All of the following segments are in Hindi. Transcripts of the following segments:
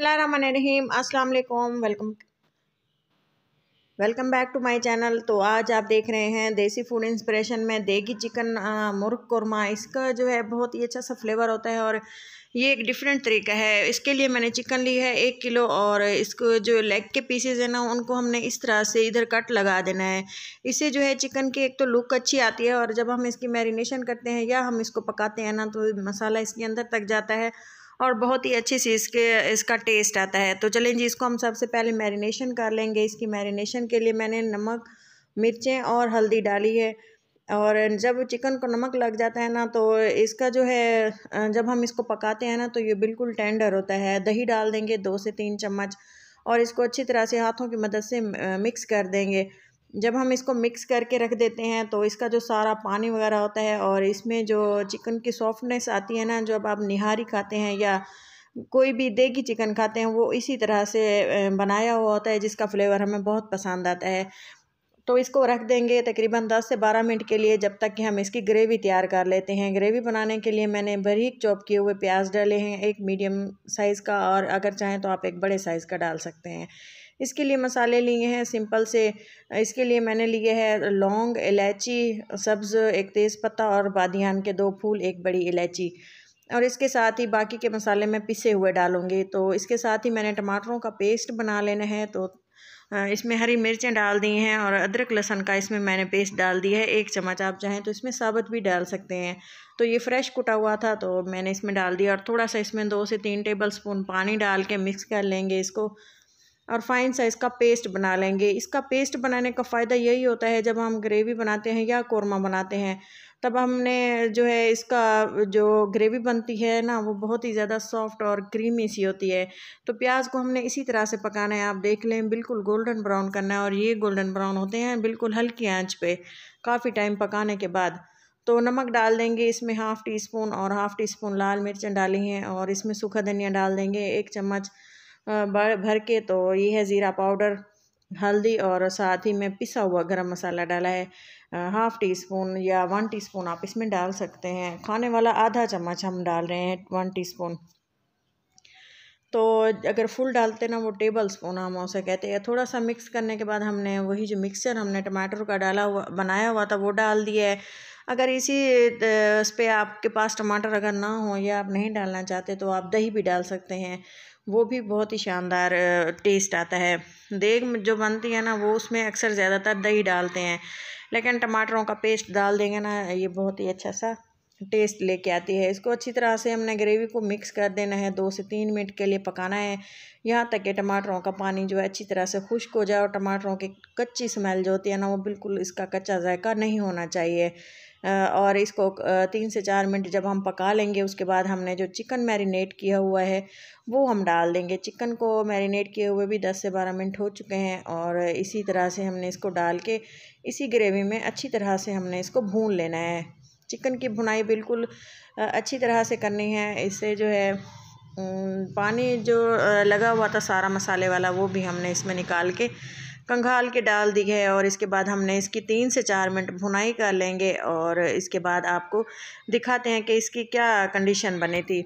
अस्सलाम वालेकुम welcome welcome back to my channel तो आज आप देख रहे हैं देसी फूड इंस्पिरेशन में देगी चिकन मुर्ग कौरमा इसका जो है बहुत ही अच्छा सा फ्लेवर होता है और ये एक डिफरेंट तरीका है इसके लिए मैंने चिकन ली है एक किलो और इसको जो लेग के पीसेज हैं ना उनको हमने इस तरह से इधर कट लगा देना है इससे जो है चिकन की एक तो लुक अच्छी आती है और जब हम इसकी मैरिनेशन करते हैं या हम इसको पकाते हैं ना तो मसाला इसके अंदर तक जाता है और बहुत ही अच्छी सी इसके इसका टेस्ट आता है तो चलें जी इसको हम सबसे पहले मैरिनेशन कर लेंगे इसकी मैरिनेशन के लिए मैंने नमक मिर्चें और हल्दी डाली है और जब चिकन को नमक लग जाता है ना तो इसका जो है जब हम इसको पकाते हैं ना तो ये बिल्कुल टेंडर होता है दही डाल देंगे दो से तीन चम्मच और इसको अच्छी तरह से हाथों की मदद से मिक्स कर देंगे जब हम इसको मिक्स करके रख देते हैं तो इसका जो सारा पानी वगैरह होता है और इसमें जो चिकन की सॉफ्टनेस आती है ना जब आप निहारी खाते हैं या कोई भी देगी चिकन खाते हैं वो इसी तरह से बनाया हुआ होता है जिसका फ्लेवर हमें बहुत पसंद आता है तो इसको रख देंगे तकरीबन 10 से 12 मिनट के लिए जब तक कि हम इसकी ग्रेवी तैयार कर लेते हैं ग्रेवी बनाने के लिए मैंने बरीक चॉप किए हुए प्याज डाले हैं एक मीडियम साइज़ का और अगर चाहें तो आप एक बड़े साइज़ का डाल सकते हैं इसके लिए मसाले लिए हैं सिंपल से इसके लिए मैंने लिए हैं लौंग इलायची सब्ज़ एक तेज़पत्ता और बादियान के दो फूल एक बड़ी इलायची और इसके साथ ही बाकी के मसाले मैं पिसे हुए डालूँगी तो इसके साथ ही मैंने टमाटरों का पेस्ट बना लेना है तो इसमें हरी मिर्चें डाल दी हैं और अदरक लहसन का इसमें मैंने पेस्ट डाल दिया है एक चम्मच आप चाहें तो इसमें साबुत भी डाल सकते हैं तो ये फ्रेश कुटा हुआ था तो मैंने इसमें डाल दिया और थोड़ा सा इसमें दो से तीन टेबल स्पून पानी डाल के मिक्स कर लेंगे इसको और फाइन साइज का पेस्ट बना लेंगे इसका पेस्ट बनाने का फ़ायदा यही होता है जब हम ग्रेवी बनाते हैं या कौरमा बनाते हैं तब हमने जो है इसका जो ग्रेवी बनती है ना वो बहुत ही ज़्यादा सॉफ्ट और क्रीमी सी होती है तो प्याज को हमने इसी तरह से पकाना है आप देख लें बिल्कुल गोल्डन ब्राउन करना है और ये गोल्डन ब्राउन होते हैं बिल्कुल हल्की आँच पर काफ़ी टाइम पकाने के बाद तो नमक डाल देंगे इसमें हाफ़ टी स्पून और हाफ़ टी स्पून लाल मिर्चें डाली हैं और इसमें सूखा धनिया डाल देंगे एक चम्मच भर के तो ये है ज़ीरा पाउडर हल्दी और साथ ही में पिसा हुआ गरम मसाला डाला है हाफ़ टी स्पून या वन टीस्पून आप इसमें डाल सकते हैं खाने वाला आधा चम्मच हम डाल रहे हैं वन टीस्पून तो अगर फुल डालते ना वो टेबल स्पून हम उसे कहते हैं थोड़ा सा मिक्स करने के बाद हमने वही जो मिक्सर हमने टमाटर का डाला हुआ बनाया हुआ था वो डाल दिया है अगर इसी उस पर आपके पास टमाटर अगर ना हो या आप नहीं डालना चाहते तो आप दही भी डाल सकते हैं वो भी बहुत ही शानदार टेस्ट आता है देग जो बनती है ना वो उसमें अक्सर ज़्यादातर दही डालते हैं लेकिन टमाटरों का पेस्ट डाल देंगे ना ये बहुत ही अच्छा सा टेस्ट लेके आती है इसको अच्छी तरह से हमने ग्रेवी को मिक्स कर देना है दो से तीन मिनट के लिए पकाना है यहाँ तक कि टमाटरों का पानी जो है अच्छी तरह से खुश्क हो जाए और टमाटरों की कच्ची स्मेल जो होती है ना वो बिल्कुल इसका कच्चा जायका नहीं होना चाहिए और इसको तीन से चार मिनट जब हम पका लेंगे उसके बाद हमने जो चिकन मैरिनेट किया हुआ है वो हम डाल देंगे चिकन को मैरिनेट किए हुए भी दस से बारह मिनट हो चुके हैं और इसी तरह से हमने इसको डाल के इसी ग्रेवी में अच्छी तरह से हमने इसको भून लेना है चिकन की भुनाई बिल्कुल अच्छी तरह से करनी है इससे जो है पानी जो लगा हुआ था सारा मसाले वाला वो भी हमने इसमें निकाल के कंघाल के डाल दी है और इसके बाद हमने इसकी तीन से चार मिनट भुनाई कर लेंगे और इसके बाद आपको दिखाते हैं कि इसकी क्या कंडीशन बनी थी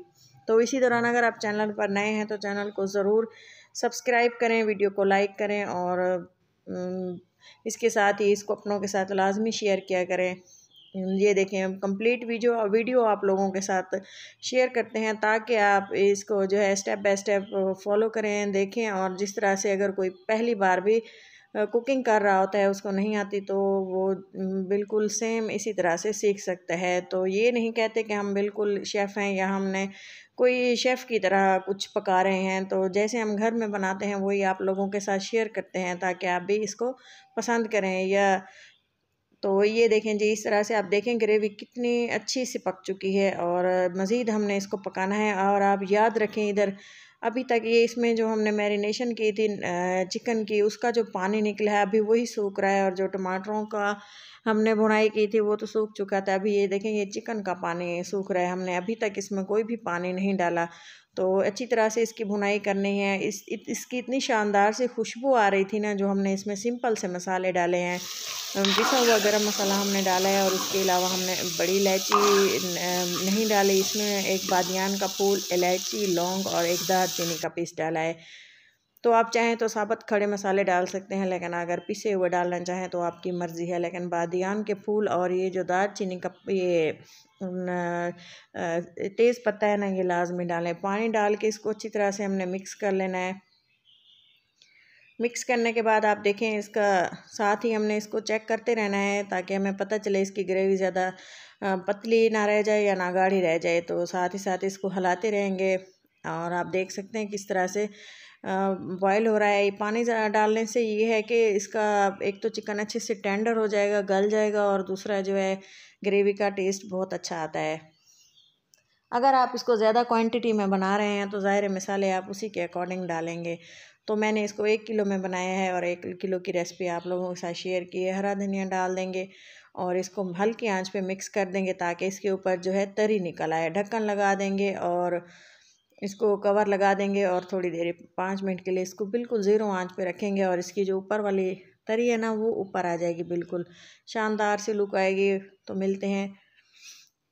तो इसी दौरान अगर आप चैनल पर नए हैं तो चैनल को ज़रूर सब्सक्राइब करें वीडियो को लाइक करें और इसके साथ ही इसको अपनों के साथ लाजमी शेयर किया करें ये देखें कंप्लीट वीडियो वीडियो आप लोगों के साथ शेयर करते हैं ताकि आप इसको जो है स्टेप बाय स्टेप फॉलो करें देखें और जिस तरह से अगर कोई पहली बार भी कुकिंग कर रहा होता है उसको नहीं आती तो वो बिल्कुल सेम इसी तरह से सीख सकता है तो ये नहीं कहते कि हम बिल्कुल शेफ़ हैं या हमने कोई शेफ़ की तरह कुछ पका रहे हैं तो जैसे हम घर में बनाते हैं वही आप लोगों के साथ शेयर करते हैं ताकि आप भी इसको पसंद करें या तो ये देखें जी इस तरह से आप देखें ग्रेवी कितनी अच्छी सी पक चुकी है और मज़ीद हमने इसको पकाना है और आप याद रखें इधर अभी तक ये इसमें जो हमने मैरिनेशन की थी चिकन की उसका जो पानी निकला है अभी वही सूख रहा है और जो टमाटरों का हमने बुनाई की थी वो तो सूख चुका था अभी ये देखें ये चिकन का पानी सूख रहा है हमने अभी तक इसमें कोई भी पानी नहीं डाला तो अच्छी तरह से इसकी भुनाई करनी है इस इत, इसकी इतनी शानदार सी खुशबू आ रही थी ना जो हमने इसमें सिंपल से मसाले डाले हैं पिसा हुआ गरम मसाला हमने डाला है और उसके अलावा हमने बड़ी इलायची नहीं डाली इसमें एक बादियान का फूल इलायची लौंग और एक दार चीनी का पीस डाला है तो आप चाहें तो साबत खड़े मसाले डाल सकते हैं लेकिन अगर पिसे हुए डालना चाहें तो आपकी मर्ज़ी है लेकिन बादियान के फूल और ये जो दालचीनी का ये तेज़ पत्ता है ना ये लाजमी डालें पानी डाल के इसको अच्छी तरह से हमने मिक्स कर लेना है मिक्स करने के बाद आप देखें इसका साथ ही हमने इसको चेक करते रहना है ताकि हमें पता चले इसकी ग्रेवी ज़्यादा पतली ना रह जाए या ना गाढ़ी रह जाए तो साथ ही साथ इसको हलाते रहेंगे और आप देख सकते हैं किस तरह से बॉयल हो रहा है पानी डालने से ये है कि इसका एक तो चिकन अच्छे से टेंडर हो जाएगा गल जाएगा और दूसरा जो है ग्रेवी का टेस्ट बहुत अच्छा आता है अगर आप इसको ज़्यादा क्वांटिटी में बना रहे हैं तो ज़ाहिर मिसाले आप उसी के अकॉर्डिंग डालेंगे तो मैंने इसको एक किलो में बनाया है और एक किलो की रेसिपी आप लोगों के साथ शेयर की है हरा धनिया डाल देंगे और इसको हल्की आंच पे मिक्स कर देंगे ताकि इसके ऊपर जो है तरी निकल आए ढक्कन लगा देंगे और इसको कवर लगा देंगे और थोड़ी देर पाँच मिनट के लिए इसको बिल्कुल ज़ीरो आंच पे रखेंगे और इसकी जो ऊपर वाली तरी है ना वो ऊपर आ जाएगी बिल्कुल शानदार सी लुक आएगी तो मिलते हैं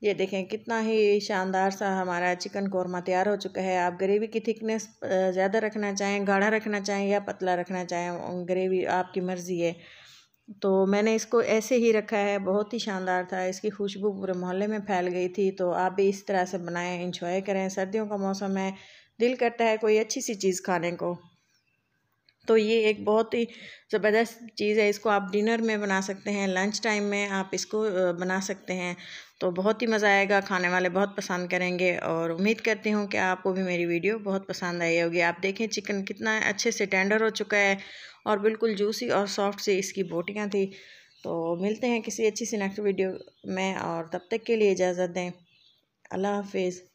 ये देखें कितना ही शानदार सा हमारा चिकन कौरमा तैयार हो चुका है आप ग्रेवी की थिकनेस ज़्यादा रखना चाहें गाढ़ा रखना चाहें या पतला रखना चाहें ग्रेवी आपकी मर्ज़ी है तो मैंने इसको ऐसे ही रखा है बहुत ही शानदार था इसकी खुशबू पूरे मोहल्ले में फैल गई थी तो आप भी इस तरह से बनाएं इंजॉय करें सर्दियों का मौसम है दिल करता है कोई अच्छी सी चीज़ खाने को तो ये एक बहुत ही ज़बरदस्त चीज़ है इसको आप डिनर में बना सकते हैं लंच टाइम में आप इसको बना सकते हैं तो बहुत ही मज़ा आएगा खाने वाले बहुत पसंद करेंगे और उम्मीद करती हूँ कि आपको भी मेरी वीडियो बहुत पसंद आई होगी आप देखें चिकन कितना अच्छे से टेंडर हो चुका है और बिल्कुल जूसी और सॉफ्ट सी इसकी बोटियाँ थी तो मिलते हैं किसी अच्छी सी नेक्स्ट वीडियो में और तब तक के लिए इजाज़त दें अल्लाह हाफिज़